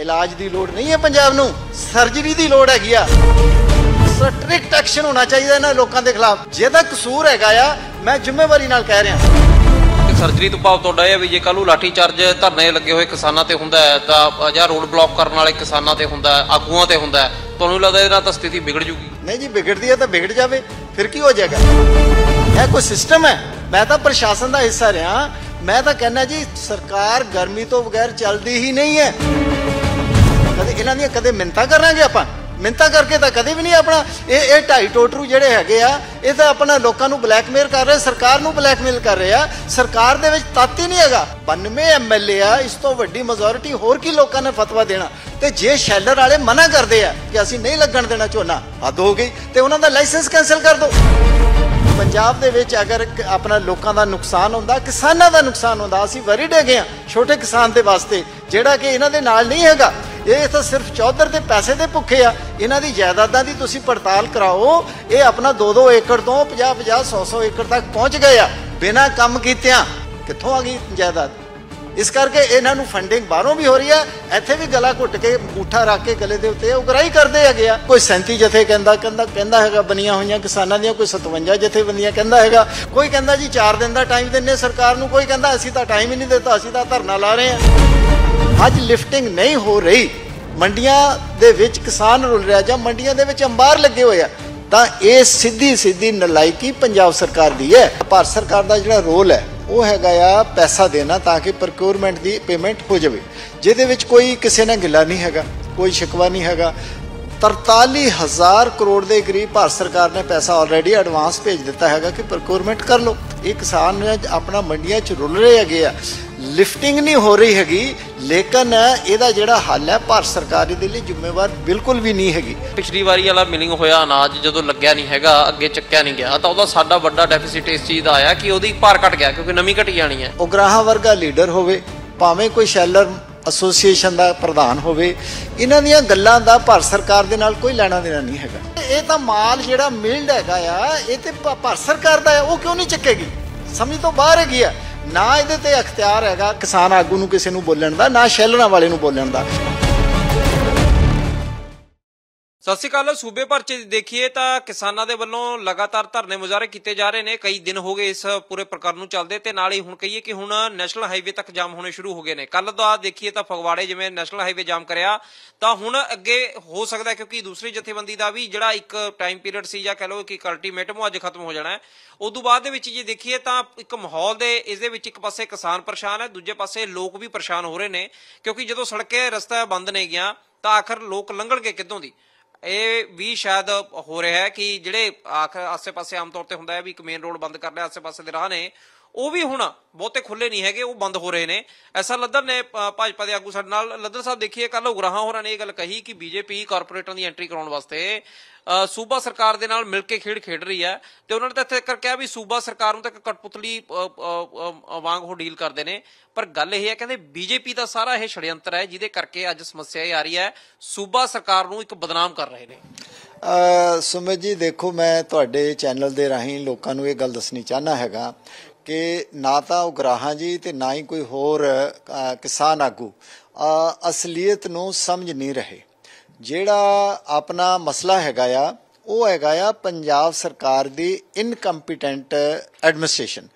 ਇਲਾਜ ਦੀ ਲੋੜ ਨਹੀਂ ਹੈ ਪੰਜਾਬ ਨੂੰ ਸਰਜਰੀ ਦੀ ਲੋੜ ਹੈਗੀ ਆ ਸਟ੍ਰਿਕਟ ਐਕਸ਼ਨ ਹੋਣਾ ਚਾਹੀਦਾ ਇਹਨਾਂ ਲੋਕਾਂ ਦੇ ਖਿਲਾਫ ਜਿਹਦਾ ਕਸੂਰ ਹੈਗਾ ਆ ਮੈਂ ਜ਼ਿੰਮੇਵਾਰੀ ਨਾਲ ਕਹਿ ਰਿਹਾ ਸਰਜਰੀ ਤੋਂ ਭਾਵ ਤੁਹਾਡਾ ਇਹ ਵੀ ਜੇ ਕੱਲੂ ਲਾਠੀ ਚਾਰਜ ਧਰਨੇ ਲੱਗੇ ਹੋਏ ਕਿਸਾਨਾਂ ਤੇ ਹੁੰਦਾ ਹੈ ਤਾਂ ਜਾਂ ਰੋਡ ਬਲੌਕ ਕਰਨ ਵਾਲੇ ਕਿਸਾਨਾਂ ਤੇ ਹੁੰਦਾ ਹੈ ਆਗੂਆਂ ਤੇ ਹੁੰਦਾ ਹੈ ਤੁਹਾਨੂੰ ਲੱਗਦਾ ਇਹਦੇ ਨਾਲ ਤਾਂ ਸਥਿਤੀ ਵਿਗੜ ਜੂਗੀ ਨਹੀਂ ਜੀ ਵਿਗੜਦੀ ਹੈ ਤਾਂ ਵਿਗੜ ਜਾਵੇ ਫਿਰ ਕੀ ਹੋ ਜਾਏਗਾ ਇਹ ਕੋਈ ਸਿਸਟਮ ਹੈ ਮੈਂ ਤਾਂ ਪ੍ਰਸ਼ਾਸਨ ਦਾ ਹਿੱਸਾ ਰਿਹਾ ਮੈਂ ਤਾਂ ਕਹਿੰਦਾ ਜੀ ਸਰਕਾਰ ਗਰਮੀ ਤੋਂ ਬਗੈਰ ਚੱਲਦੀ ਹੀ ਨਹੀਂ ਹੈ ਕਦੇ ਇਹਨਾਂ ਦੀਆਂ ਕਦੇ ਮਿੰਤਾ ਕਰਾਂਗੇ ਆਪਾਂ ਮਿੰਤਾ ਕਰਕੇ ਤਾਂ ਕਦੇ ਵੀ ਨਹੀਂ ਆਪਣਾ ਇਹ ਇਹ ਢਾਈ ਟੋਟਰੂ ਜਿਹੜੇ ਹੈਗੇ ਆ ਇਹ ਤਾਂ ਆਪਣਾ ਲੋਕਾਂ ਨੂੰ ਬਲੈਕਮੇਲ ਕਰ ਰਹੇ ਸਰਕਾਰ ਨੂੰ ਬਲੈਕਮੇਲ ਕਰ ਰਹੇ ਆ ਸਰਕਾਰ ਦੇ ਵਿੱਚ ਤੱਤ ਹੀ ਨਹੀਂ ਹੈਗਾ 92 ਐਮਐਲਏ ਆ ਇਸ ਤੋਂ ਵੱਡੀ ਮੈਜੋਰਿਟੀ ਹੋਰ ਕੀ ਲੋਕਾਂ ਨੇ ਫਤਵਾ ਦੇਣਾ ਤੇ ਜੇ ਸ਼ੈਲਰ ਵਾਲੇ ਮਨਾ ਕਰਦੇ ਆ ਕਿ ਅਸੀਂ ਨਹੀਂ ਲੱਗਣ ਦੇਣਾ ਝੋਨਾ ਹੱਦ ਹੋ ਗਈ ਤੇ ਉਹਨਾਂ ਦਾ ਲਾਇਸੈਂਸ ਕੈਨਸਲ ਕਰ ਦਿਓ ਪੰਜਾਬ ਦੇ ਵਿੱਚ ਅਗਰ ਆਪਣਾ ਲੋਕਾਂ ਦਾ ਨੁਕਸਾਨ ਹੁੰਦਾ ਕਿਸਾਨਾਂ ਦਾ ਨੁਕਸਾਨ ਹੁੰਦਾ ਅਸੀਂ ਵਰੀਡ ਹੈਗੇ ਆ ਛੋਟੇ ਕਿਸਾਨ ਦੇ ਵਾਸਤੇ ਜਿਹੜਾ ਕਿ ਇਹਨਾਂ ਦੇ ਨਾਲ ਨਹੀਂ ਹੈਗਾ ਇਹ ਤਾਂ ਸਿਰਫ ਚੌਧਰ ਦੇ ਪੈਸੇ ਦੇ ਭੁੱਖੇ ਆ ਇਹਨਾਂ ਦੀ ਜਾਇਦਾਦਾਂ ਦੀ ਤੁਸੀਂ ਪੜਤਾਲ ਕਰਾਓ ਇਹ ਆਪਣਾ 2-2 ਏਕੜ ਤੋਂ 50-50 100-100 ਏਕੜ ਤੱਕ ਪਹੁੰਚ ਗਏ ਆ ਬਿਨਾਂ ਕੰਮ ਕੀਤਿਆਂ ਕਿੱਥੋਂ ਆ ਗਈ ਜਾਇਦਾਦ ਇਸ ਕਰਕੇ ਇਹਨਾਂ ਨੂੰ ਫੰਡਿੰਗ ਬਾਹਰੋਂ ਵੀ ਹੋ ਰਹੀ ਹੈ ਇੱਥੇ ਵੀ ਗਲਾ ਘੁੱਟ ਕੇ ਅੰਗੂਠਾ ਰੱਖ ਕੇ ਗਲੇ ਦੇ ਉੱਤੇ ਉਗਰਾਈ ਕਰਦੇ ਹੈਗੇ ਆ ਕੋਈ 37 ਜਥੇ ਕਹਿੰਦਾ ਕਹਿੰਦਾ ਕਹਿੰਦਾ ਹੈਗਾ ਬਣੀਆਂ ਹੋਈਆਂ ਕਿਸਾਨਾਂ ਦੀਆਂ ਕੋਈ 57 ਜਥੇ ਬੰਦੀਆਂ ਕਹਿੰਦਾ ਹੈਗਾ ਕੋਈ ਕਹਿੰਦਾ ਜੀ 4 ਦਿਨ ਦਾ ਟਾਈਮ ਦਿੰਨੇ ਸਰਕਾਰ ਨੂੰ ਕੋਈ ਕਹਿੰਦਾ ਅਸੀਂ ਤਾਂ ਟਾਈਮ ਹੀ ਨਹੀਂ ਦਿੱਤਾ ਅਸੀਂ ਤਾਂ ਧਰਨਾ ਲਾ ਰਹੇ ਹਾਂ ਅੱਜ ਲਿਫਟਿੰਗ ਨਹੀਂ ਹੋ ਰਹੀ ਮੰਡੀਆਂ ਦੇ ਵਿੱਚ ਕਿਸਾਨ ਰੁਲ ਰਿਹਾ ਜਾਂ ਮੰਡੀਆਂ ਦੇ ਵਿੱਚ ਅੰਬਾਰ ਲੱਗੇ ਹੋਏ ਆ ਤਾਂ ਇਹ ਸਿੱਧੀ ਸਿੱਧੀ ਨਲਾਇਕੀ ਪੰਜਾਬ ਸਰਕਾਰ ਦੀ ਹੈ ਭਾਰਤ ਸਰਕਾਰ ਦਾ ਜਿਹੜਾ ਰੋਲ ਹੈ ਉਹ ਹੈਗਾ ਆ ਪੈਸਾ ਦੇਣਾ ਤਾਂ ਕਿ ਪ੍ਰੋਕਿਊਰਮੈਂਟ ਦੀ ਪੇਮੈਂਟ ਹੋ ਜਾਵੇ ਜਿਹਦੇ ਵਿੱਚ ਕੋਈ ਕਿਸੇ ਨਾਲ ਗਿਲਾ ਨਹੀਂ ਹੈਗਾ ਕੋਈ ਸ਼ਿਕਵਾ ਨਹੀਂ ਹੈਗਾ 43000 ਕਰੋੜ ਦੇ ਕਰੀਬ ਭਾਰਤ ਸਰਕਾਰ ਨੇ ਪੈਸਾ ਆਲਰੇਡੀ ਐਡਵਾਂਸ ਭੇਜ ਦਿੱਤਾ ਹੈਗਾ ਕਿ ਪ੍ਰੋਕਿਊਰਮੈਂਟ ਕਰ ਲਓ ਇਹ ਕਿਸਾਨ ਆਪਣਾ ਮੰਡੀਆਂ 'ਚ ਰੁੱਲ ਰਹੇ ਹੈਗੇ ਆ ਲਿਫਟਿੰਗ ਨਹੀਂ ਹੋ ਰਹੀ ਹੈਗੀ ਲੇਕਿਨ ਇਹਦਾ ਜਿਹੜਾ ਹੱਲ ਹੈ ਭਾਰਤ ਸਰਕਾਰ ਦੇ ਲਈ ਜ਼ਿੰਮੇਵਾਰ ਬਿਲਕੁਲ ਵੀ ਨਹੀਂ ਹੈਗੀ ਪਿਛਲੀ ਵਾਰੀ ਵਾਲਾ ਮਿਲਿੰਗ ਹੋਇਆ ਅਨਾਜ ਜਦੋਂ ਲੱਗਿਆ ਨਹੀਂ ਹੈਗਾ ਅੱਗੇ ਚੱਕਿਆ ਨਹੀਂ ਗਿਆ ਤਾਂ ਉਹਦਾ ਸਾਡਾ ਵੱਡਾ ਡੈਫਿਸਿਟ ਇਸ ਚੀਜ਼ ਦਾ ਆਇਆ ਕਿ ਉਹਦੀ ਭਾਰ ਘਟ ਗਿਆ ਕਿਉਂਕਿ ਨਮੀ ਘਟ ਜਾਣੀ ਹੈ ਉਹ ਗ੍ਰਾਹਾਂ ਵਰਗਾ ਲੀਡਰ ਹੋਵੇ ਭਾਵੇਂ ਕੋਈ ਸ਼ੈਲਰ ਐਸੋਸੀਏਸ਼ਨ ਦਾ ਪ੍ਰਧਾਨ ਹੋਵੇ ਇਹਨਾਂ ਦੀਆਂ ਗੱਲਾਂ ਦਾ ਭਾਰਤ ਸਰਕਾਰ ਦੇ ਨਾਲ ਕੋਈ ਲੈਣਾ ਦੇਣਾ ਨਹੀਂ ਹੈਗਾ ਇਹ ਤਾਂ ਮਾਲ ਜਿਹੜਾ ਮਿਲਡ ਹੈਗਾ ਆ ਇਹ ਤੇ ਭਾਰਤ ਸਰਕਾਰ ਦਾ ਹੈ ਉਹ ਕਿਉਂ ਨਹੀਂ ਚੱਕੇਗੀ ਸਮਝ ਤੋਂ ਬਾਹਰ ਹੈਗੀ ਆ ਨਾ ਇਹਦੇ ਤੇ ਅਖਤਿਆਰ ਹੈਗਾ ਕਿਸਾਨ ਆਗੂ ਨੂੰ ਕਿਸੇ ਨੂੰ ਬੋਲਣ ਦਾ ਨਾ ਸ਼ੈਲਰਾਂ ਵਾਲੇ ਨੂੰ ਬੋਲਣ ਦਾ ਸਤਿ ਸ਼੍ਰੀ ਅਕਾਲ ਸੂਬੇ ਭਰ ਚ ਦੇਖੀਏ ਤਾਂ ਕਿਸਾਨਾਂ ਦੇ ਵੱਲੋਂ ਲਗਾਤਾਰ ਧਰਨੇ ਮੁਜ਼ਾਰੇ ਕੀਤੇ ਜਾ ਰਹੇ ਨੇ ਕਈ ਦਿਨ ਹੋ ਗਏ ਇਸ ਪੂਰੇ ਪ੍ਰਕਰਨ ਨੂੰ ਚੱਲਦੇ ਤੇ ਨਾਲ ਹੀ ਹੁਣ ਕਹੀਏ ਕਿ ਹੁਣ ਨੈਸ਼ਨਲ ਹਾਈਵੇ ਤੱਕ ਜਾਮ ਹੋਣੇ ਸ਼ੁਰੂ ਹੋ ਗਏ ਨੇ ਕੱਲ ਦਾ ਦੇਖੀਏ ਤਾਂ ਫਗਵਾੜੇ ਜਿਵੇਂ ਨੈਸ਼ਨਲ ਹਾਈਵੇ ਜਾਮ ਕਰਿਆ ਤਾਂ ਹੁਣ ਅੱਗੇ ਹੋ ਸਕਦਾ ਕਿਉਂਕਿ ਦੂਸਰੀ ਜਥੇਬੰਦੀ ਦਾ ਵੀ ਜਿਹੜਾ ਇੱਕ ਟਾਈਮ ਪੀਰੀਅਡ ਸੀ ਜਾਂ ਕਹ ਲਓ ਕਿ ਅਲਟੀਮੇਟਮ ਅੱਜ ਖਤਮ ਹੋ ਜਾਣਾ ਹੈ ਉਸ ਤੋਂ ਬਾਅਦ ਦੇ ਵਿੱਚ ਜੇ ਦੇਖੀਏ ਤਾਂ ਇੱਕ ਮਾਹੌਲ ਦੇ ਇਸ ਦੇ ਵਿੱਚ ਇੱਕ ਪਾਸੇ ਕਿਸਾਨ ਪਰੇਸ਼ਾਨ ਹੈ ਦੂਜੇ ਪਾਸੇ ਲੋਕ ਵੀ ਪਰੇਸ਼ਾਨ ਹੋ ਰਹੇ ਨੇ ਕਿਉਂਕਿ ਜਦੋਂ ਸੜਕੇ ਰਸਤਾ ਬੰਦ ਨਹੀਂ ਗਿਆ ਤਾਂ ਆਖਰ ਲੋਕ ਲੰਘਣਗੇ ਕਿੱਦੋਂ ਦੀ ਇਹ ਵੀ ਸ਼ਾਇਦ ਹੋ ਰਿਹਾ ਹੈ ਕਿ ਜਿਹੜੇ ਆਖਰ ਆਸੇ ਪਾਸੇ ਆਮ ਤੌਰ ਤੇ ਹੁੰਦਾ ਹੈ ਵੀ ਇੱਕ ਮੇਨ ਰੋਡ ਬੰਦ ਕਰ ਲਿਆ ਆਸੇ ਪਾਸੇ ਦੇ ਰਾਹ ਨੇ ਉਹ ਵੀ ਹੁਣ ਬਹੁਤੇ ਖੁੱਲੇ ਨਹੀਂ ਹੈਗੇ ਉਹ ਬੰਦ ਹੋ ਰਹੇ ਨੇ ਐਸਾ ਲੱਦਰ ਨੇ ਭਾਜਪਾ ਦੇ ਆਗੂ ਸਾਡੇ ਨਾਲ ਲੱਦਰ ਸਾਹਿਬ ਦੇਖੀਏ ਕੱਲ ਉਗਰਾਹਾਂ ਹੋਰਾਂ ਨੇ ਇਹ ਗੱਲ ਕਹੀ ਕਿ ਬੀਜੇਪੀ ਕਾਰਪੋਰੇਟਰਾਂ ਦੀ ਐਂਟਰੀ ਕਰਾਉਣ ਵਾਸਤੇ ਸੂਬਾ ਸਰਕਾਰ ਦੇ ਨਾਲ ਮਿਲ ਕੇ ਖੇਡ ਖੇਡ ਰਹੀ ਹੈ ਤੇ ਉਹਨਾਂ ਨੇ ਤਾਂ ਇੱਥੇ ਕਿਹਾ ਵੀ ਸੂਬਾ ਸਰਕਾਰ ਨੂੰ ਤਾਂ ਇੱਕ ਕਟਪੁਤਲੀ ਵਾਂਗ ਉਹ ਡੀਲ ਕਰਦੇ ਨੇ ਪਰ ਗੱਲ ਇਹ ਹੈ ਕਹਿੰਦੇ ਬੀਜੇਪੀ ਦਾ ਸਾਰਾ ਇਹ ਛੜਯੰਤਰ ਹੈ ਜਿਹਦੇ ਕਰਕੇ ਅੱਜ ਸਮੱਸਿਆ ਇਹ ਆ ਰਹੀ ਹੈ ਸੂਬਾ ਸਰਕਾਰ ਨੂੰ ਇੱਕ ਬਦਨਾਮ ਕਰ ਰਹੇ ਨੇ ਸੁਮਿਤ ਜੀ ਦੇਖੋ ਮੈਂ ਤੁਹਾਡੇ ਚੈਨਲ ਦੇ ਰਾਹੀਂ ਲੋਕਾਂ ਨੂੰ ਇਹ ਗੱਲ ਦੱਸਣੀ ਚਾਹਨਾ ਹੈਗਾ ਕਿ ਨਾ ਤਾਂ ਉਹ ਗਰਾਹਾਂ ਜੀ ਤੇ ਨਾ ਹੀ ਕੋਈ ਹੋਰ ਕਿਸਾਨ ਆਗੂ ਅਸਲੀਅਤ ਨੂੰ ਸਮਝ ਨਹੀਂ ਰਹੇ ਜਿਹੜਾ ਆਪਣਾ ਮਸਲਾ ਹੈਗਾ ਆ ਉਹ ਹੈਗਾ ਆ ਪੰਜਾਬ ਸਰਕਾਰ ਦੀ ਇਨਕੰਪੀਟੈਂਟ ਐਡਮਿਨਿਸਟ੍ਰੇਸ਼ਨ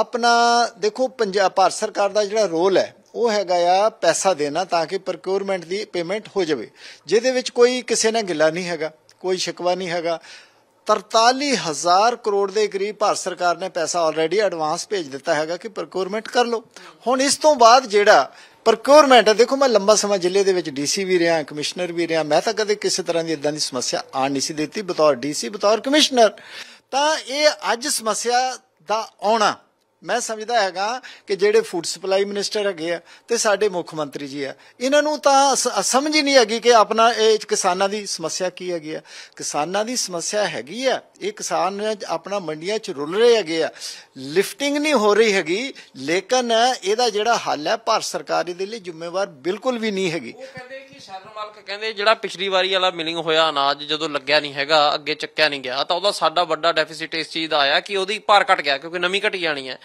ਆਪਣਾ ਦੇਖੋ ਪੰਜਾਬ ਭਾਰਤ ਸਰਕਾਰ ਦਾ ਜਿਹੜਾ ਰੋਲ ਹੈ ਉਹ ਹੈਗਾ ਆ ਪੈਸਾ ਦੇਣਾ ਤਾਂ ਕਿ ਪ੍ਰੋਕਿਊਰਮੈਂਟ ਦੀ ਪੇਮੈਂਟ ਹੋ ਜਾਵੇ ਜਿਹਦੇ ਵਿੱਚ ਕੋਈ ਕਿਸੇ ਨਾਲ ਗਿਲਾ ਨਹੀਂ ਹੈਗਾ ਕੋਈ ਸ਼ਿਕਵਾ ਨਹੀਂ ਹੈਗਾ 43000 ਕਰੋੜ ਦੇ ਕਰੀਬ ਭਾਰਤ ਸਰਕਾਰ ਨੇ ਪੈਸਾ ਆਲਰੇਡੀ ਐਡਵਾਂਸ ਭੇਜ ਦਿੱਤਾ ਹੈਗਾ ਕਿ ਪ੍ਰੋਕਿਊਰਮੈਂਟ ਕਰ ਲਓ ਹੁਣ ਇਸ ਤੋਂ ਬਾਅਦ ਜਿਹੜਾ ਪ੍ਰੋਕਿਊਰਮੈਂਟ ਦੇਖੋ ਮੈਂ ਲੰਬਾ ਸਮਾਂ ਜ਼ਿਲ੍ਹੇ ਦੇ ਵਿੱਚ ਡੀਸੀ ਵੀ ਰਿਹਾ ਕਮਿਸ਼ਨਰ ਵੀ ਰਿਹਾ ਮੈਂ ਤਾਂ ਕਦੇ ਕਿਸੇ ਤਰ੍ਹਾਂ ਦੀ ਇਦਾਂ ਦੀ ਸਮੱਸਿਆ ਆਣ ਨਹੀਂ ਸੀ ਦਿੱਤੀ ਬਤੌਰ ਡੀਸੀ ਬਤੌਰ ਕਮਿਸ਼ਨਰ ਤਾਂ ਇਹ ਅੱਜ ਸਮੱਸਿਆ ਦਾ ਆਉਣਾ ਮੈਂ ਸਮਝਦਾ ਹੈਗਾ ਕਿ ਜਿਹੜੇ ਫੂਡ ਸਪਲਾਈ ਮਿਨਿਸਟਰ ਹੈਗੇ ਆ ਤੇ ਸਾਡੇ ਮੁੱਖ ਮੰਤਰੀ ਜੀ ਆ ਇਹਨਾਂ ਨੂੰ ਤਾਂ ਸਮਝ ਹੀ ਨਹੀਂ ਹੈਗੀ ਕਿ ਆਪਣਾ ਇਹ ਕਿਸਾਨਾਂ ਦੀ ਸਮੱਸਿਆ ਕੀ ਹੈਗੀ ਆ ਕਿਸਾਨਾਂ ਦੀ ਸਮੱਸਿਆ ਹੈਗੀ ਆ ਇਹ ਕਿਸਾਨ ਆਪਣਾ ਮੰਡੀਆਂ 'ਚ ਰੁੱਲ ਰਹੇ ਹੈਗੇ ਆ ਲਿਫਟਿੰਗ ਨਹੀਂ ਹੋ ਰਹੀ ਹੈਗੀ ਲੇਕਿਨ ਇਹਦਾ ਜਿਹੜਾ ਹੱਲ ਹੈ ਭਾਰਤ ਸਰਕਾਰ ਦੇ ਲਈ ਜ਼ਿੰਮੇਵਾਰ ਬਿਲਕੁਲ ਵੀ ਨਹੀਂ ਹੈਗੀ ਕਿ ਸੈਲਰ ਮਾਲਕ ਕਹਿੰਦੇ ਜਿਹੜਾ ਪਿਛਲੀ ਵਾਰੀ ਵਾਲਾ ਮਿਲਿੰਗ ਹੋਇਆ ਅਨਾਜ ਜਦੋਂ ਲੱਗਿਆ ਨਹੀਂ ਹੈਗਾ ਅੱਗੇ ਚੱਕਿਆ ਨਹੀਂ ਗਿਆ ਤਾਂ ਉਹਦਾ ਸਾਡਾ ਵੱਡਾ ਡੈਫਿਸਿਟ ਇਸ ਚੀਜ਼ ਦਾ ਆਇਆ ਕਿ ਉਹਦੀ ਭਾਰ ਘਟ ਗਿਆ ਕਿਉਂਕਿ ਨਮੀ ਘਟ ਜਾਣੀ ਹੈ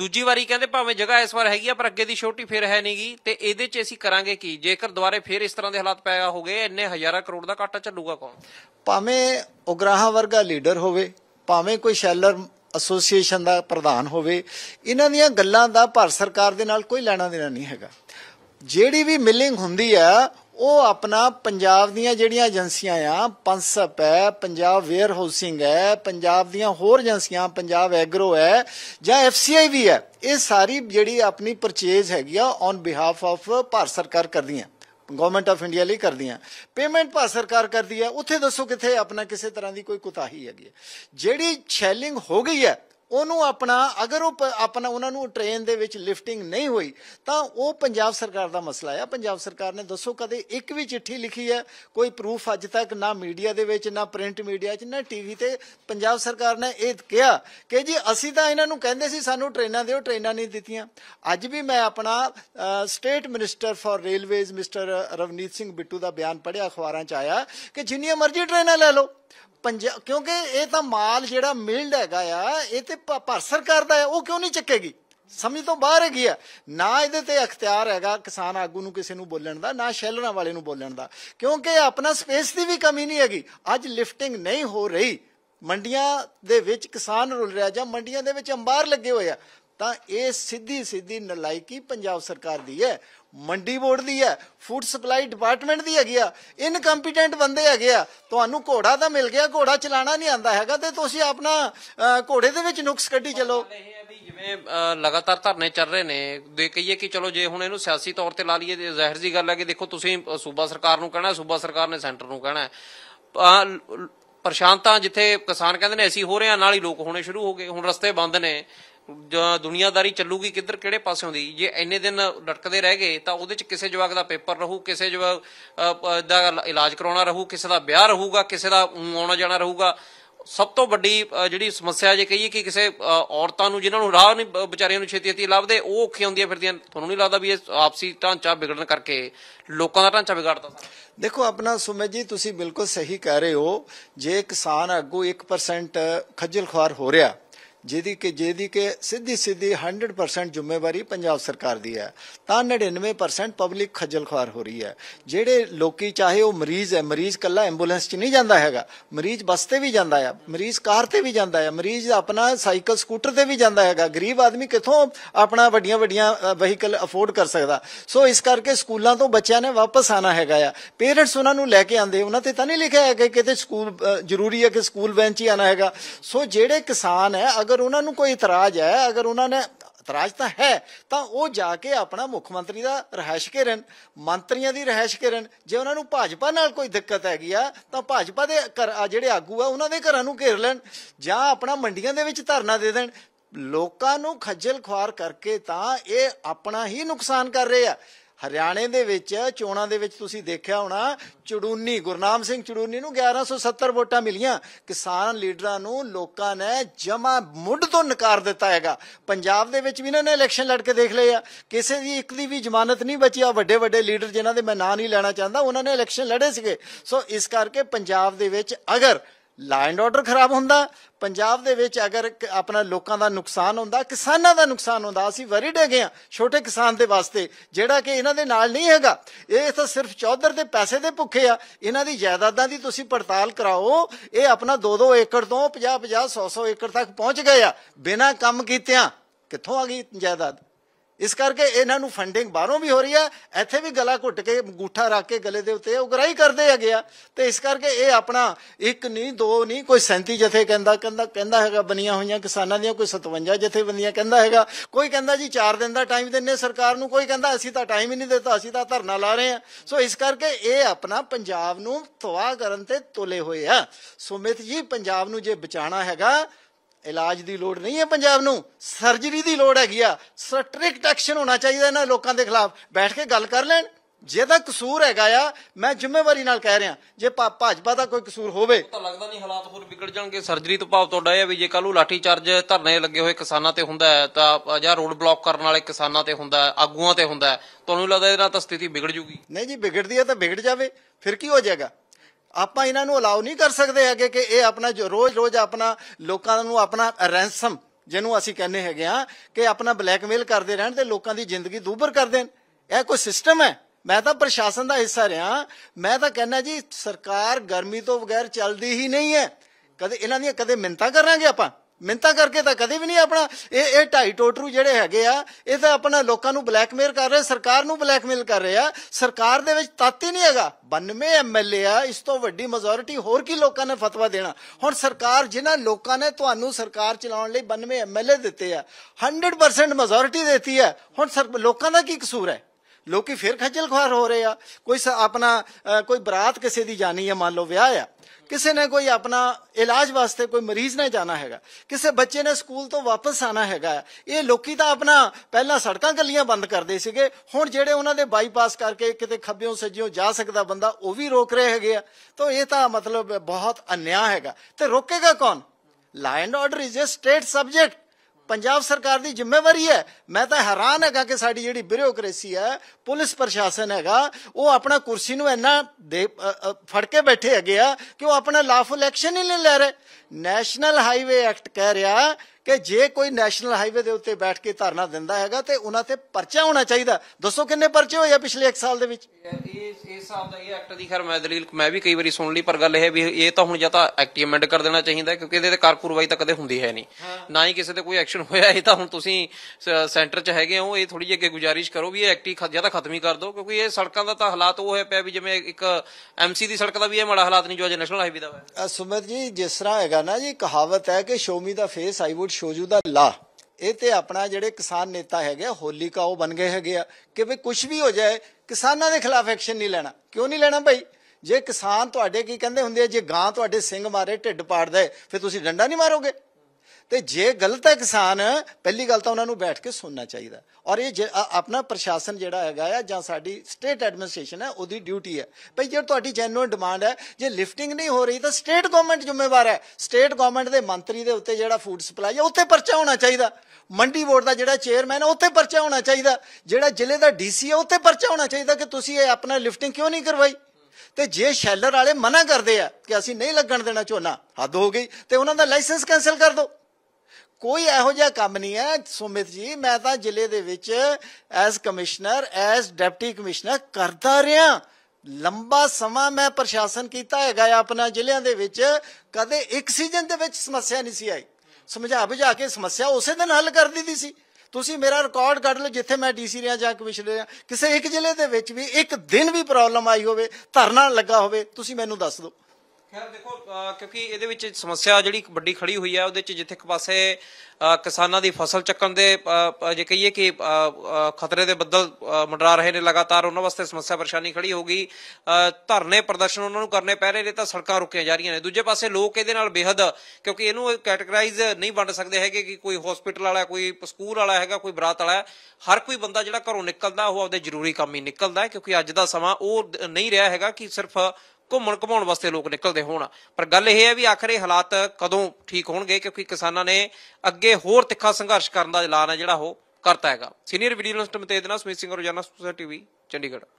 ਦੂਜੀ ਵਾਰੀ ਕਹਿੰਦੇ ਭਾਵੇਂ ਜਗ੍ਹਾ ਇਸ ਵਾਰ ਹੈਗੀ ਆ ਪਰ ਅੱਗੇ ਦੀ ਛੋਟੀ ਫੇਰ ਹੈ ਨਹੀਂਗੀ ਤੇ ਇਹਦੇ 'ਚ ਅਸੀਂ ਕਰਾਂਗੇ ਕੀ ਜੇਕਰ ਦੁਬਾਰੇ ਫੇਰ ਇਸ ਤਰ੍ਹਾਂ ਦੇ ਹਾਲਾਤ ਪੈਗਾ ਹੋਗੇ ਇੰਨੇ ਹਜ਼ਾਰਾਂ ਕਰੋੜ ਦਾ ਘਾਟਾ ਚੱਲੂਗਾ ਕੌਣ ਭਾਵੇਂ ਉਗਰਾਹਾਂ ਵਰਗਾ ਲੀਡਰ ਹੋਵੇ ਭਾਵੇਂ ਕੋਈ ਸ਼ੈਲਰ ਐਸੋਸੀਏਸ਼ਨ ਦਾ ਪ੍ਰਧਾਨ ਹੋਵੇ ਇਹਨਾਂ ਦੀਆਂ ਗੱਲਾਂ ਦਾ ਭਾਰਤ ਸਰਕਾਰ ਦੇ ਨਾਲ ਕੋਈ ਲੈਣਾ ਦੇਣਾ ਨਹੀਂ ਹੈਗਾ ਜਿਹੜੀ ਵੀ ਮਿਲਿੰਗ ਹੁੰਦੀ ਆ ਉਹ ਆਪਣਾ ਪੰਜਾਬ ਦੀਆਂ ਜਿਹੜੀਆਂ ਏਜੰਸੀਆਂ ਆ ਪੰਸਪ ਹੈ ਪੰਜਾਬ ਵੇਅਰ ਹਾਊਸਿੰਗ ਹੈ ਪੰਜਾਬ ਦੀਆਂ ਹੋਰ ਏਜੰਸੀਆਂ ਪੰਜਾਬ ਐਗਰੋ ਹੈ ਜਾਂ ਐਫਸੀਆਈ ਵੀ ਹੈ ਇਹ ਸਾਰੀ ਜਿਹੜੀ ਆਪਣੀ ਪਰਚੇਜ਼ ਹੈਗੀ ਆ ਔਨ ਬਿਹਾਫ ਆਫ ਭਾਰਤ ਸਰਕਾਰ ਕਰਦੀਆਂ ਗਵਰਨਮੈਂਟ ਆਫ ਇੰਡੀਆ ਲਈ ਕਰਦੀਆਂ ਪੇਮੈਂਟ ਭਾਰਤ ਸਰਕਾਰ ਕਰਦੀ ਹੈ ਉੱਥੇ ਦੱਸੋ ਕਿੱਥੇ ਆਪਣਾ ਕਿਸੇ ਤਰ੍ਹਾਂ ਦੀ ਕੋਈ ਕੁਤਾਹੀ ਹੈਗੀ ਜਿਹੜੀ ਸ਼ੈਲਿੰਗ ਹੋ ਗਈ ਹੈ ਉਹਨੂੰ ਆਪਣਾ ਅਗਰ ਉਹ ਆਪਣਾ ਉਹਨਾਂ ਨੂੰ ਟ੍ਰੇਨ ਦੇ ਵਿੱਚ ਲਿਫਟਿੰਗ ਨਹੀਂ ਹੋਈ ਤਾਂ ਉਹ ਪੰਜਾਬ ਸਰਕਾਰ ਦਾ ਮਸਲਾ ਹੈ ਪੰਜਾਬ ਸਰਕਾਰ ਨੇ ਦੱਸੋ ਕਦੇ ਇੱਕ ਵੀ ਚਿੱਠੀ ਲਿਖੀ ਹੈ ਕੋਈ ਪ੍ਰੂਫ ਅੱਜ ਤੱਕ ਨਾ ਮੀਡੀਆ ਦੇ ਵਿੱਚ ਨਾ ਪ੍ਰਿੰਟ ਮੀਡੀਆ 'ਚ ਨਾ ਟੀਵੀ ਤੇ ਪੰਜਾਬ ਸਰਕਾਰ ਨੇ ਇਹ ਕਿਹਾ ਕਿ ਜੀ ਅਸੀਂ ਤਾਂ ਇਹਨਾਂ ਨੂੰ ਕਹਿੰਦੇ ਸੀ ਸਾਨੂੰ ਟ੍ਰੇਨਾਂ ਦਿਓ ਟ੍ਰੇਨਾਂ ਨਹੀਂ ਦਿੱਤੀਆਂ ਅੱਜ ਵੀ ਮੈਂ ਆਪਣਾ state minister for railways mister Ravneet Singh Bittu ਦਾ ਬਿਆਨ ਪੜਿਆ ਅਖਬਾਰਾਂ 'ਚ ਆਇਆ ਕਿ ਜਿੰਨੀਆਂ ਮਰਜ਼ੀ ਟ੍ਰੇਨਾਂ ਲੈ ਲਓ ਪੰਜਾਬ ਕਿਉਂਕਿ ਇਹ ਤਾਂ ਮਾਲ ਜਿਹੜਾ ਮਿਲਡ ਹੈਗਾ ਆ ਇਹ ਤੇ ਭਾਰਤ ਸਰਕਾਰ ਦਾ ਹੈ ਉਹ ਕਿਉਂ ਨਹੀਂ ਚੱਕੇਗੀ ਸਮਝ ਤੋਂ ਬਾਹਰ ਹੈਗੀ ਆ ਨਾ ਇਹਦੇ ਤੇ ਅਖਤਿਆਰ ਹੈਗਾ ਕਿਸਾਨ ਆਗੂ ਨੂੰ ਕਿਸੇ ਨੂੰ ਬੋਲਣ ਦਾ ਨਾ ਸ਼ੈਲਰਾਂ ਵਾਲੇ ਨੂੰ ਬੋਲਣ ਦਾ ਕਿਉਂਕਿ ਆਪਣਾ ਸਪੇਸ ਦੀ ਵੀ ਕਮੀ ਨਹੀਂ ਹੈਗੀ ਅੱਜ ਲਿਫਟਿੰਗ ਨਹੀਂ ਹੋ ਰਹੀ ਮੰਡੀਆਂ ਦੇ ਵਿੱਚ ਕਿਸਾਨ ਰੁਲ ਰਿਹਾ ਜਾਂ ਮੰਡੀਆਂ ਦੇ ਵਿੱਚ ਅੰਬਾਰ ਲੱਗੇ ਹੋਏ ਆ ਤਾਂ ਇਹ ਸਿੱਧੀ ਸਿੱਧੀ ਨਲਾਇਕੀ ਪੰਜਾਬ ਸਰਕਾਰ ਦੀ ਹੈ ਮੰਡੀ ਬੋਰਡ ਦੀ ਹੈ ਫੂਡ ਸਪਲਾਈ ਡਿਪਾਰਟਮੈਂਟ ਦੀ ਹੈਗੀ ਆ ਇਨਕੰਪੀਟੈਂਟ ਬੰਦੇ ਹੈਗੇ ਆ ਤੁਹਾਨੂੰ ਘੋੜਾ ਤਾਂ ਮਿਲ ਗਿਆ ਘੋੜਾ ਚਲਾਣਾ ਨਹੀਂ ਆਂਦਾ ਹੈਗਾ ਤੇ ਤੁਸੀਂ ਆਪਣਾ ਘੋੜੇ ਦੇ ਵਿੱਚ ਨੁਕਸ ਕੱਢੀ ਚਲੋ ਜਿਵੇਂ ਲਗਾਤਾਰ ਧਰਨੇ ਚੱਲ ਰਹੇ ਨੇ ਦੇ ਕਹੀਏ ਕਿ ਚਲੋ ਜੇ ਹੁਣ ਇਹਨੂੰ ਸਿਆਸੀ ਤੌਰ ਤੇ ਲਾ ਲਈਏ ਤੇ ਜ਼ਾਹਿਰ ਜੀ ਗੱਲ ਹੈ ਕਿ ਦੇਖੋ ਤੁਸੀਂ ਸੂਬਾ ਸਰਕਾਰ ਨੂੰ ਕਹਿਣਾ ਸੂਬਾ ਸਰਕਾਰ ਨੇ ਸੈਂਟਰ ਨੂੰ ਕਹਿਣਾ ਪਰੇਸ਼ਾਨਤਾ ਜਿੱਥੇ ਕਿਸਾਨ ਕਹਿੰਦੇ ਨੇ ਅਸੀਂ ਹੋ ਰਹੇ ਨਾਲ ਹੀ ਲੋਕ ਹੋਣੇ ਸ਼ੁਰੂ ਹੋ ਗਏ ਹੁਣ ਰਸਤੇ ਬੰਦ ਨੇ ਜਾਂ ਦੁਨੀਆਦਾਰੀ ਚੱਲੂਗੀ ਕਿੱਧਰ ਕਿਹੜੇ ਪਾਸਿਓਂ ਦੀ ਜੇ ਇੰਨੇ ਦਿਨ ਲਟਕਦੇ ਰਹਿ ਗਏ ਤਾਂ ਉਹਦੇ ਚ ਕਿਸੇ ਜਵਾਕ ਦਾ ਪੇਪਰ ਰਹੂ ਕਿਸੇ ਜਵਾਕ ਦਾ ਇਲਾਜ ਕਰਾਉਣਾ ਰਹੂ ਕਿਸੇ ਦਾ ਵਿਆਹ ਰਹੂਗਾ ਕਿਸੇ ਦਾ ਆਉਣਾ ਜਾਣਾ ਰਹੂਗਾ ਸਭ ਤੋਂ ਵੱਡੀ ਜਿਹੜੀ ਸਮੱਸਿਆ ਜੇ ਕਹੀਏ ਕਿ ਕਿਸੇ ਔਰਤਾਂ ਨੂੰ ਜਿਨ੍ਹਾਂ ਨੂੰ ਰਾਹ ਨਹੀਂ ਵਿਚਾਰਿਆਂ ਨੂੰ ਛੇਤੀ ਛੇਤੀ ਲੱਭਦੇ ਉਹ ਔਖੀ ਹੁੰਦੀਆਂ ਫਿਰਦੀਆਂ ਤੁਹਾਨੂੰ ਨਹੀਂ ਲੱਗਦਾ ਵੀ ਇਹ ਆਪਸੀ ਢਾਂਚਾ ਵਿਗੜਨ ਕਰਕੇ ਲੋਕਾਂ ਦਾ ਢਾਂਚਾ ਵਿਗੜਦਾ ਦੇਖੋ ਆਪਣਾ ਸੁਮੇਜ ਜੀ ਤੁਸੀਂ ਬਿਲਕੁਲ ਸਹੀ ਕਹਿ ਰਹੇ ਹੋ ਜੇ ਕਿਸਾਨ ਅੱਗੋਂ 1% ਖੱਜਲ ਖਵਾਰ ਹੋ ਰਿਹਾ ਜਿਹਦੀ ਕਿ ਜਿਹਦੀ ਕਿ ਸਿੱਧੀ ਸਿੱਧੀ 100% ਜ਼ਿੰਮੇਵਾਰੀ ਪੰਜਾਬ ਸਰਕਾਰ ਦੀ ਹੈ ਤਾਂ 99% ਪਬਲਿਕ ਖੱਜਲਖਵਾਰ ਹੋ ਰਹੀ ਹੈ ਜਿਹੜੇ ਲੋਕੀ ਚਾਹੇ ਉਹ ਮਰੀਜ਼ ਹੈ ਮਰੀਜ਼ ਕੱਲਾ ਐਂਬੂਲੈਂਸ 'ਚ ਨਹੀਂ ਜਾਂਦਾ ਹੈਗਾ ਮਰੀਜ਼ ਬੱਸ ਤੇ ਵੀ ਜਾਂਦਾ ਹੈ ਮਰੀਜ਼ ਕਾਰ ਤੇ ਵੀ ਜਾਂਦਾ ਹੈ ਮਰੀਜ਼ ਆਪਣਾ ਸਾਈਕਲ ਸਕੂਟਰ ਤੇ ਵੀ ਜਾਂਦਾ ਹੈਗਾ ਗਰੀਬ ਆਦਮੀ ਕਿੱਥੋਂ ਆਪਣਾ ਵੱਡੀਆਂ ਵੱਡੀਆਂ ਵਹੀਕਲ ਅਫੋਰਡ ਕਰ ਸਕਦਾ ਸੋ ਇਸ ਕਰਕੇ ਸਕੂਲਾਂ ਤੋਂ ਬੱਚਿਆਂ ਨੇ ਵਾਪਸ ਆਣਾ ਹੈਗਾ ਆ ਪੇਰੈਂਟਸ ਉਹਨਾਂ ਨੂੰ ਲੈ ਕੇ ਆਂਦੇ ਉਹਨਾਂ ਤੇ ਤਾਂ ਨਹੀਂ ਲਿਖਿਆ ਹੈ ਕਿ ਕਿਤੇ ਸਕੂਲ ਜ਼ਰੂਰੀ ਹੈ ਕਿ ਸਕੂਲ ਵੈਂਚੀ ਹੀ ਆਣਾ ਹੈਗਾ ਸੋ ਜਿਹੜੇ ਕਿਸਾਨ ਹੈ ਅਗਰ ਉਹਨਾਂ ਨੂੰ ਕੋਈ ਇਤਰਾਜ਼ ਹੈ ਅਗਰ ਉਹਨਾਂ ਨੇ ਇਤਰਾਜ਼ ਤਾਂ ਹੈ ਤਾਂ ਉਹ ਜਾ ਕੇ ਆਪਣਾ ਮੁੱਖ ਮੰਤਰੀ ਦਾ ਰਹਿਸ਼ ਘੇਰਨ ਮੰਤਰੀਆਂ ਦੀ ਰਹਿਸ਼ ਘੇਰਨ ਜੇ ਉਹਨਾਂ ਨੂੰ ਭਾਜਪਾ ਨਾਲ ਕੋਈ ਦਿੱਕਤ ਹੈਗੀ ਆ ਤਾਂ ਭਾਜਪਾ ਦੇ ਜਿਹੜੇ ਆਗੂ ਆ ਉਹਨਾਂ ਦੇ ਘਰਾਂ ਨੂੰ ਘੇਰ ਲੈਣ ਜਾਂ ਆਪਣਾ ਮੰਡੀਆਂ ਦੇ ਵਿੱਚ ਧਰਨਾ ਦੇ ਦੇਣ ਲੋਕਾਂ ਨੂੰ ਖੱਜਲ ਖੁਆਰ ਕਰਕੇ ਤਾਂ ਇਹ ਆਪਣਾ ਹੀ ਨੁਕਸਾਨ ਕਰ ਰਹੇ ਆ ਹਰਿਆਣੇ ਦੇ ਵਿੱਚ ਚੋਣਾਂ ਦੇ ਵਿੱਚ ਤੁਸੀਂ ਦੇਖਿਆ ਹੋਣਾ ਚੜੂਨੀ ਗੁਰਨਾਮ ਸਿੰਘ ਚੜੂਨੀ ਨੂੰ 1170 ਵੋਟਾਂ ਮਿਲੀਆਂ ਕਿਸਾਨ ਲੀਡਰਾਂ ਨੂੰ ਲੋਕਾਂ ਨੇ ਜਮਾ ਮੁੱਢ ਤੋਂ ਨਕਾਰ ਦਿੱਤਾ ਹੈਗਾ ਪੰਜਾਬ ਦੇ ਵਿੱਚ ਵੀ ਇਹਨਾਂ ਨੇ ਇਲੈਕਸ਼ਨ ਲੜ ਕੇ ਦੇਖ ਲਏ ਆ ਕਿਸੇ ਦੀ ਇੱਕ ਦੀ ਵੀ ਜ਼ਮਾਨਤ ਨਹੀਂ ਬਚੀ ਆ ਵੱਡੇ ਵੱਡੇ ਲੀਡਰ ਜਿਨ੍ਹਾਂ ਦੇ ਮੈਂ ਨਾਂ ਨਹੀਂ ਲੈਣਾ ਚਾਹੁੰਦਾ ਉਹਨਾਂ ਨੇ ਇਲੈਕਸ਼ਨ ਲੜੇ ਸੀਗੇ ਸੋ ਇਸ ਕਰਕੇ ਪੰਜਾਬ ਦੇ ਵਿੱਚ ਅਗਰ ਲਾ ਐਂਡ ਆਰਡਰ ਖਰਾਬ ਹੁੰਦਾ ਪੰਜਾਬ ਦੇ ਵਿੱਚ ਅਗਰ ਆਪਣਾ ਲੋਕਾਂ ਦਾ ਨੁਕਸਾਨ ਹੁੰਦਾ ਕਿਸਾਨਾਂ ਦਾ ਨੁਕਸਾਨ ਹੁੰਦਾ ਅਸੀਂ ਵਰੀਡ ਹੈਗੇ ਆ ਛੋਟੇ ਕਿਸਾਨ ਦੇ ਵਾਸਤੇ ਜਿਹੜਾ ਕਿ ਇਹਨਾਂ ਦੇ ਨਾਲ ਨਹੀਂ ਹੈਗਾ ਇਹ ਤਾਂ ਸਿਰਫ ਚੌਧਰ ਦੇ ਪੈਸੇ ਦੇ ਭੁੱਖੇ ਆ ਇਹਨਾਂ ਦੀ ਜਾਇਦਾਦਾਂ ਦੀ ਤੁਸੀਂ ਪੜਤਾਲ ਕਰਾਓ ਇਹ ਆਪਣਾ 2-2 ਏਕੜ ਤੋਂ 50-50 100-100 ਏਕੜ ਤੱਕ ਪਹੁੰਚ ਗਏ ਆ ਬਿਨਾਂ ਕੰਮ ਕੀਤਿਆਂ ਕਿੱਥੋਂ ਆ ਗਈ ਜਾਇਦਾਦ ਇਸ ਕਰਕੇ ਇਹਨਾਂ ਨੂੰ ਫੰਡਿੰਗ ਬਾਹਰੋਂ ਵੀ ਹੋ ਰਹੀ ਹੈ ਇੱਥੇ ਵੀ ਗਲਾ ਘੁੱਟ ਕੇ ਗੂਠਾ ਰੱਖ ਕੇ ਗਲੇ ਦੇ ਉੱਤੇ ਉਗਰਾਈ ਕਰਦੇ ਹੈਗੇ ਆ ਤੇ ਇਸ ਕਰਕੇ ਇਹ ਆਪਣਾ ਇੱਕ ਨਹੀਂ ਦੋ ਨਹੀਂ ਕੋਈ 37 ਜਥੇ ਕਹਿੰਦਾ ਕਹਿੰਦਾ ਕਹਿੰਦਾ ਹੈਗਾ ਬਣੀਆਂ ਹੋਈਆਂ ਕਿਸਾਨਾਂ ਦੀਆਂ ਕੋਈ 57 ਜਥੇ ਬੰਦੀਆਂ ਕਹਿੰਦਾ ਹੈਗਾ ਕੋਈ ਕਹਿੰਦਾ ਜੀ 4 ਦਿਨ ਦਾ ਟਾਈਮ ਦਿੰਨੇ ਸਰਕਾਰ ਨੂੰ ਕੋਈ ਕਹਿੰਦਾ ਅਸੀਂ ਤਾਂ ਟਾਈਮ ਹੀ ਨਹੀਂ ਦਿੱਤਾ ਅਸੀਂ ਤਾਂ ਧਰਨਾ ਲਾ ਰਹੇ ਆ ਸੋ ਇਸ ਕਰਕੇ ਇਹ ਆਪਣਾ ਪੰਜਾਬ ਨੂੰ ਤਵਾ ਕਰਨ ਤੇ ਤੁਲੇ ਹੋਏ ਆ ਸੁਮਿਤ ਜੀ ਪੰਜਾਬ ਨੂੰ ਜੇ ਬਚਾਣਾ ਹੈਗਾ ਇਲਾਜ ਦੀ ਲੋੜ ਨਹੀਂ ਹੈ ਪੰਜਾਬ ਨੂੰ ਸਰਜਰੀ ਦੀ ਲੋੜ ਹੈਗੀ ਆ ਸਟ੍ਰਿਕਟ ਐਕਸ਼ਨ ਹੋਣਾ ਚਾਹੀਦਾ ਇਹਨਾਂ ਲੋਕਾਂ ਦੇ ਖਿਲਾਫ ਬੈਠ ਕੇ ਗੱਲ ਕਰ ਲੈਣ ਜਿਹਦਾ ਕਸੂਰ ਹੈਗਾ ਆ ਮੈਂ ਜ਼ਿੰਮੇਵਾਰੀ ਨਾਲ ਕਹਿ ਰਿਹਾ ਜੇ ਭਾਜਪਾ ਦਾ ਕੋਈ ਕਸੂਰ ਹੋਵੇ ਤਾਂ ਲੱਗਦਾ ਨਹੀਂ ਹਾਲਾਤ ਹੋਰ ਵਿਗੜ ਜਾਣਗੇ ਸਰਜਰੀ ਤੋਂ ਭਾਵ ਤੁਹਾਡਾ ਇਹ ਵੀ ਜੇ ਕੱਲੂ ਲਾਠੀ ਚਾਰਜ ਧਰਨੇ ਲੱਗੇ ਹੋਏ ਕਿਸਾਨਾਂ ਤੇ ਹੁੰਦਾ ਹੈ ਤਾਂ ਜਾਂ ਰੋਡ ਬਲੌਕ ਕਰਨ ਵਾਲੇ ਕਿਸਾਨਾਂ ਤੇ ਹੁੰਦਾ ਹੈ ਆਗੂਆਂ ਤੇ ਹੁੰਦਾ ਤੁਹਾਨੂੰ ਲੱਗਦਾ ਇਹਦੇ ਨਾਲ ਤਾਂ ਸਥਿਤੀ ਵਿਗੜ ਜੂਗੀ ਨਹੀਂ ਜੀ ਵਿਗੜਦੀ ਹੈ ਤਾਂ ਵਿਗੜ ਜਾਵੇ ਫਿਰ ਕੀ ਹੋ ਜਾਏਗਾ ਆਪਾਂ ਇਹਨਾਂ ਨੂੰ ਅਲਾਉ ਨਹੀਂ ਕਰ ਸਕਦੇ ਹੈਗੇ ਕਿ ਇਹ ਆਪਣਾ ਜੋ ਰੋਜ਼-ਰੋਜ਼ ਆਪਣਾ ਲੋਕਾਂ ਨੂੰ ਆਪਣਾ ਰੈਂਸਮ ਜਿਹਨੂੰ ਅਸੀਂ ਕਹਿੰਦੇ ਹੈਗੇ ਆ ਕਿ ਆਪਣਾ ਬਲੈਕਮੇਲ ਕਰਦੇ ਰਹਿਣ ਤੇ ਲੋਕਾਂ ਦੀ ਜ਼ਿੰਦਗੀ ਦੂਬਰ ਕਰ ਦੇਣ ਇਹ ਕੋਈ ਸਿਸਟਮ ਹੈ ਮੈਂ ਤਾਂ ਪ੍ਰਸ਼ਾਸਨ ਦਾ ਹਿੱਸਾ ਰਿਆਂ ਮੈਂ ਤਾਂ ਕਹਿੰਦਾ ਜੀ ਸਰਕਾਰ ਗਰਮੀ ਤੋਂ ਬਗੈਰ ਚੱਲਦੀ ਹੀ ਨਹੀਂ ਹੈ ਕਦੇ ਇਹਨਾਂ ਦੀਆਂ ਕਦੇ ਮਿੰਤਾ ਕਰਾਂਗੇ ਆਪਾਂ ਮਿੰਤਾ ਕਰਕੇ ਤਾਂ ਕਦੇ ਵੀ ਨਹੀਂ ਆਪਣਾ ਇਹ ਇਹ ਢਾਈ ਟੋਟਰੂ ਜਿਹੜੇ ਹੈਗੇ ਆ ਇਹ ਤਾਂ ਆਪਣਾ ਲੋਕਾਂ ਨੂੰ ਬਲੈਕਮੇਲ ਕਰ ਰਹੇ ਸਰਕਾਰ ਨੂੰ ਬਲੈਕਮੇਲ ਕਰ ਰਹੇ ਆ ਸਰਕਾਰ ਦੇ ਵਿੱਚ ਤੱਤ ਹੀ ਨਹੀਂ ਹੈਗਾ 92 ਐਮਐਲਏ ਆ ਇਸ ਤੋਂ ਵੱਡੀ ਮੈਜੋਰਿਟੀ ਹੋਰ ਕੀ ਲੋਕਾਂ ਨੇ ਫਤਵਾ ਦੇਣਾ ਹੁਣ ਸਰਕਾਰ ਜਿਨ੍ਹਾਂ ਲੋਕਾਂ ਨੇ ਤੁਹਾਨੂੰ ਸਰਕਾਰ ਚਲਾਉਣ ਲਈ 92 ਐਮਐਲਏ ਦਿੱਤੇ ਆ 100% ਮੈਜੋਰਿਟੀ ਦਿੱਤੀ ਹੈ ਹੁਣ ਲੋਕਾਂ ਦਾ ਕੀ ਕਸੂਰ ਹੈ ਲੋਕੀ ਫਿਰ ਖੱਜਲ ਖੁਆਰ ਹੋ ਰਹੇ ਆ ਕੋਈ ਆਪਣਾ ਕੋਈ ਬਰਾਤ ਕਿਸੇ ਦੀ ਜਾਣੀ ਆ ਮੰਨ ਲਓ ਵਿਆਹ ਆ ਕਿਸੇ ਨੇ ਕੋਈ ਆਪਣਾ ਇਲਾਜ ਵਾਸਤੇ ਕੋਈ ਮਰੀਜ਼ ਨੇ ਜਾਣਾ ਹੈਗਾ ਕਿਸੇ ਬੱਚੇ ਨੇ ਸਕੂਲ ਤੋਂ ਵਾਪਸ ਆਣਾ ਹੈਗਾ ਇਹ ਲੋਕੀ ਤਾਂ ਆਪਣਾ ਪਹਿਲਾਂ ਸੜਕਾਂ ਗੱਲੀਆਂ ਬੰਦ ਕਰਦੇ ਸੀਗੇ ਹੁਣ ਜਿਹੜੇ ਉਹਨਾਂ ਦੇ ਬਾਈਪਾਸ ਕਰਕੇ ਕਿਤੇ ਖੱਬਿਓਂ ਸੱਜਿਓਂ ਜਾ ਸਕਦਾ ਬੰਦਾ ਉਹ ਵੀ ਰੋਕ ਰਹੇ ਹੈਗੇ ਆ ਤਾਂ ਇਹ ਤਾਂ ਮਤਲਬ ਬਹੁਤ ਅਨਿਆ ਹੈਗਾ ਤੇ ਰੋਕੇਗਾ ਕੌਣ law and order is a state subject Punjab ਸਰਕਾਰ ਦੀ ਜ਼ਿੰਮੇਵਾਰੀ ਹੈ ਮੈਂ ਤਾਂ ਹੈਰਾਨ ਹੈਗਾ ਕਿ ਸਾਡੀ ਜਿਹੜੀ ਬਿਊਰੋਕ੍ਰੇਸੀ ਹੈ ਪੁਲਿਸ ਪ੍ਰਸ਼ਾਸਨ ਹੈਗਾ ਉਹ ਆਪਣਾ ਕੁਰਸੀ ਨੂੰ ਇੰਨਾ ਫੜ ਕੇ ਬੈਠੇ ਹੈਗੇ ਆ ਕਿ ਉਹ ਆਪਣਾ ਲਾਫ ਇਲੈਕਸ਼ਨ ਹੀ ਨਹੀਂ ਲੈ ਰਹੇ ਨੈਸ਼ਨਲ ਹਾਈਵੇ ਐਕਟ ਕਹਿ ਰਿਹਾ ਕਿ ਜੇ ਕੋਈ ਨੈਸ਼ਨਲ ਹਾਈਵੇ ਦੇ ਉੱਤੇ ਬੈਠ ਕੇ ਧਰਨਾ ਦਿੰਦਾ ਹੈਗਾ ਤੇ ਉਹਨਾਂ ਤੇ ਪਰਚਾ ਹੋਣਾ ਚਾਹੀਦਾ ਦੱਸੋ ਕਿੰਨੇ ਪਰਚੇ ਹੋਏ ਆ ਪਿਛਲੇ 1 ਸਾਲ ਦੇ ਵਿੱਚ ਇਹ ਇਹ ਸਾਲ ਦਾ ਇਹ ਐਕਟ ਦੀ ਖੈਰ ਮੈਂ ਦਲੀਲ ਮੈਂ ਵੀ ਕਈ ਵਾਰੀ ਸੁਣ ਲਈ ਪਰ ਗੱਲ ਇਹ ਵੀ ਇਹ ਤਾਂ ਹੁਣ ਜਾਂ ਤਾਂ ਐਕਟ ਅਮੈਂਡ ਕਰ ਦੇਣਾ ਚਾਹੀਦਾ ਕਿਉਂਕਿ ਇਹਦੇ ਤੇ ਕਾਰਪੁਰਵਾਈ ਤਾਂ ਕਦੇ ਹੁੰਦੀ ਹੈ ਨਹੀਂ ਨਾ ਹੀ ਕਿਸੇ ਤੇ ਕੋਈ ਐਕਸ਼ਨ ਹੋਇਆ ਇਹ ਤਾਂ ਹੁਣ ਤੁਸੀਂ ਸੈਂਟਰ 'ਚ ਹੈਗੇ ਹੋ ਇਹ ਥੋੜੀ ਜਿਹੀ ਅੱਗੇ ਗੁਜ਼ਾਰਿਸ਼ ਕਰੋ ਵੀ ਇਹ ਐਕਟ ਹੀ ਜਾਂ ਤਾਂ ਖਤਮ ਹੀ ਕਰ ਦਿਓ ਕਿਉਂਕਿ ਇਹ ਸੜਕਾਂ ਦਾ ਤਾਂ ਹਾਲਾਤ ਉਹ ਹੈ ਪਿਆ ਵੀ ਜਿਵੇਂ ਇੱਕ ਐਮਸੀ ਦੀ ਸੜਕ ਦਾ ਵੀ ਇਹ ਮਾੜਾ ਹਾਲਾਤ ਨਹੀਂ ਜੋ ਅੱਜ ਨੈਸ਼ਨਲ ਹਾਈਵੇ ਦਾ ਹੈ ਸੁਮਿਤ ਜੀ ਜਿਸ ਤਰ੍ਹਾਂ ਹੈਗਾ ਨਾ ਜੀ ਕਹਾਵਤ ਹੈ ਕਿ ਸ਼ੋਮੀ ਦਾ ਫੇਸ ਆਈ ਵੁੱਡ ਸ਼ੋਜੂ ਦਾ ਲਾ ਇਹ ਤੇ ਆਪਣਾ ਜਿਹੜੇ ਕਿਸਾਨ ਨੇਤਾ ਹੈਗੇ ਹੋਲੀ ਕਾ ਉਹ ਬਣ ਗਏ ਹੈਗੇ ਆ ਕਿ ਵੀ ਕੁਝ ਵੀ ਹੋ ਜਾਏ ਕਿਸਾਨਾਂ ਦੇ ਖਿਲਾਫ ਐਕਸ਼ਨ ਨਹੀਂ ਲੈਣਾ ਕਿਉਂ ਨਹੀਂ ਲੈਣਾ ਭਾਈ ਜੇ ਕਿਸਾਨ ਤੁਹਾਡੇ ਕੀ ਕਹਿੰਦੇ ਹੁੰਦੇ ਆ ਜੇ ਗਾਂ ਤੁਹਾਡੇ ਸਿੰਘ ਮਾਰੇ ਢਿੱਡ ਪਾੜਦਾ ਫਿਰ ਤੁਸੀਂ ਡੰਡਾ ਨਹੀਂ ਮਾਰੋਗੇ ਤੇ ਜੇ ਗਲਤ ਹੈ ਕਿਸਾਨ ਪਹਿਲੀ ਗੱਲ ਤਾਂ ਉਹਨਾਂ ਨੂੰ ਬੈਠ ਕੇ ਸੁਣਨਾ ਚਾਹੀਦਾ ਔਰ ਇਹ ਆਪਣਾ ਪ੍ਰਸ਼ਾਸਨ ਜਿਹੜਾ ਹੈਗਾ ਆ ਜਾਂ ਸਾਡੀ ਸਟੇਟ ਐਡਮਿਨਿਸਟ੍ਰੇਸ਼ਨ ਹੈ ਉਹਦੀ ਡਿਊਟੀ ਹੈ ਭਈ ਜੇ ਤੁਹਾਡੀ ਜੈਨੂਇਨ ਡਿਮਾਂਡ ਹੈ ਜੇ ਲਿਫਟਿੰਗ ਨਹੀਂ ਹੋ ਰਹੀ ਤਾਂ ਸਟੇਟ ਗਵਰਨਮੈਂਟ ਜ਼ਿੰਮੇਵਾਰ ਹੈ ਸਟੇਟ ਗਵਰਨਮੈਂਟ ਦੇ ਮੰਤਰੀ ਦੇ ਉੱਤੇ ਜਿਹੜਾ ਫੂਡ ਸਪਲਾਈ ਹੈ ਉੱਥੇ ਪਰਚਾ ਹੋਣਾ ਚਾਹੀਦਾ ਮੰਡੀ ਬੋਰਡ ਦਾ ਜਿਹੜਾ ਚੇਅਰਮੈਨ ਹੈ ਉੱਥੇ ਪਰਚਾ ਹੋਣਾ ਚਾਹੀਦਾ ਜਿਹੜਾ ਜ਼ਿਲ੍ਹੇ ਦਾ ਡੀਸੀ ਹੈ ਉੱਥੇ ਪਰਚਾ ਹੋਣਾ ਚਾਹੀਦਾ ਕਿ ਤੁਸੀਂ ਇਹ ਆਪਣਾ ਲਿਫਟਿੰਗ ਕਿਉਂ ਨਹੀਂ ਕਰਵਾਈ ਤੇ ਜੇ ਸ਼ੈਲਰ ਵਾਲੇ ਮਨਾ ਕਰਦੇ ਆ ਕਿ ਅਸੀਂ ਨਹੀਂ ਲੱਗਣ ਦੇਣਾ ਝੋਨਾ ਹੱਦ ਹੋ ਗਈ ਤੇ ਉਹਨਾਂ ਦਾ ਲਾਇਸੈਂਸ ਕੈਨਸਲ ਕਰ ਦਿਓ ਕੋਈ ਇਹੋ ਜਿਹਾ ਕੰਮ ਨਹੀਂ ਹੈ ਸੁਮਿਤ ਜੀ ਮੈਂ ਤਾਂ ਜ਼ਿਲ੍ਹੇ ਦੇ ਵਿੱਚ as commissioner as deputy commissioner ਕਰਦਾ ਰਿਹਾ ਲੰਬਾ ਸਮਾਂ ਮੈਂ ਪ੍ਰਸ਼ਾਸਨ ਕੀਤਾ ਹੈਗਾ ਆਪਣਾ ਜ਼ਿਲ੍ਹਿਆਂ ਦੇ ਵਿੱਚ ਕਦੇ ਇੱਕ ਸੀਜ਼ਨ ਦੇ ਵਿੱਚ ਸਮੱਸਿਆ ਨਹੀਂ ਸੀ ਆਈ ਸਮਝਾ ਬੁਝਾ ਕੇ ਸਮੱਸਿਆ ਉਸੇ ਦਿਨ ਹੱਲ ਕਰ ਦਿੱਤੀ ਸੀ ਤੁਸੀਂ ਮੇਰਾ ਰਿਕਾਰਡ ਕੱਢ ਲਓ ਜਿੱਥੇ ਮੈਂ ਡੀਸੀ ਰਿਆਂ ਜਾਂ ਕਮਿਸ਼ਨਰ ਰਿਆਂ ਕਿਸੇ ਇੱਕ ਜ਼ਿਲ੍ਹੇ ਦੇ ਵਿੱਚ ਵੀ ਇੱਕ ਦਿਨ ਵੀ ਪ੍ਰੋਬਲਮ ਆਈ ਹੋਵੇ ਧਰਨਾ ਲੱਗਾ ਹੋਵੇ ਤੁਸੀਂ ਮੈਨੂੰ ਦੱਸ ਦਿਓ ਖੈਰ ਦੇਖੋ ਕਿਉਂਕਿ ਇਹਦੇ ਵਿੱਚ ਸਮੱਸਿਆ ਜਿਹੜੀ ਵੱਡੀ ਖੜੀ ਹੋਈ ਹੈ ਉਹਦੇ ਵਿੱਚ ਜਿੱਥੇ ਇੱਕ ਪਾਸੇ ਕਿਸਾਨਾਂ ਦੀ ਫਸਲ ਚੱਕਣ ਦੇ ਜੇ ਕਹੀਏ ਕਿ ਖਤਰੇ ਦੇ ਬੱਦਲ ਮੰਡਰਾ ਰਹੇ ਨੇ ਲਗਾਤਾਰ ਉਹਨਾਂ ਵਾਸਤੇ ਸਮੱਸਿਆ ਪਰੇਸ਼ਾਨੀ ਖੜੀ ਹੋ ਗਈ ਧਰਨੇ ਪ੍ਰਦਰਸ਼ਨ ਉਹਨਾਂ ਨੂੰ ਕਰਨੇ ਪੈ ਰਹੇ ਨੇ ਤਾਂ ਸੜਕਾਂ ਰੁਕੀਆਂ ਜਾ ਰਹੀਆਂ ਨੇ ਦੂਜੇ ਪਾਸੇ ਲੋਕ ਇਹਦੇ ਨਾਲ ਬੇਹਦ ਕਿਉਂਕਿ ਇਹਨੂੰ ਕੈਟਾਗਰਾਈਜ਼ ਨਹੀਂ ਵੰਡ ਸਕਦੇ ਹੈਗੇ ਕਿ ਕੋਈ ਹਸਪੀਟਲ ਵਾਲਾ ਕੋਈ ਸਕੂਲ ਵਾਲਾ ਹੈਗਾ ਕੋਈ ਬਰਾਤ ਵਾਲਾ ਹਰ ਕੋਈ ਬੰਦਾ ਜਿਹੜਾ ਘਰੋਂ ਨਿਕਲਦਾ ਉਹ ਆਪਦੇ ਜ਼ਰੂਰੀ ਕੰਮ ਹੀ ਨਿਕਲਦਾ ਕਿਉਂਕਿ ਅੱਜ ਦਾ ਸਮਾਂ ਉਹ ਨਹੀਂ ਰਿਹਾ ਹੈਗਾ ਕਿ ਸਿਰਫ ਘੁੰਮਣ ਘਮਾਉਣ ਵਾਸਤੇ ਲੋਕ ਨਿਕਲਦੇ ਹੋਣ ਪਰ ਗੱਲ ਇਹ ਹੈ ਵੀ ਆਖਰ ਇਹ ਹਾਲਾਤ ਕਦੋਂ ਠੀਕ ਹੋਣਗੇ ਕਿਉਂਕਿ ਕਿਸਾਨਾਂ ਨੇ ਅੱਗੇ ਹੋਰ ਤਿੱਖਾ ਸੰਘਰਸ਼ ਕਰਨ ਦਾ ਐਲਾਨ ਹੈ ਜਿਹੜਾ ਉਹ ਕਰਤਾ ਹੈਗਾ ਸੀਨੀਅਰ ਵੀਡੀਓ ਨਸਟਮ ਤੇ ਦੇ ਨਾਲ ਸੁਮੇਤ ਸਿੰਘ ਰੋਜ਼ਾਨਾ ਸੁਸਾਇਟੀ ਵੀ ਚੰਡੀਗੜ੍ਹ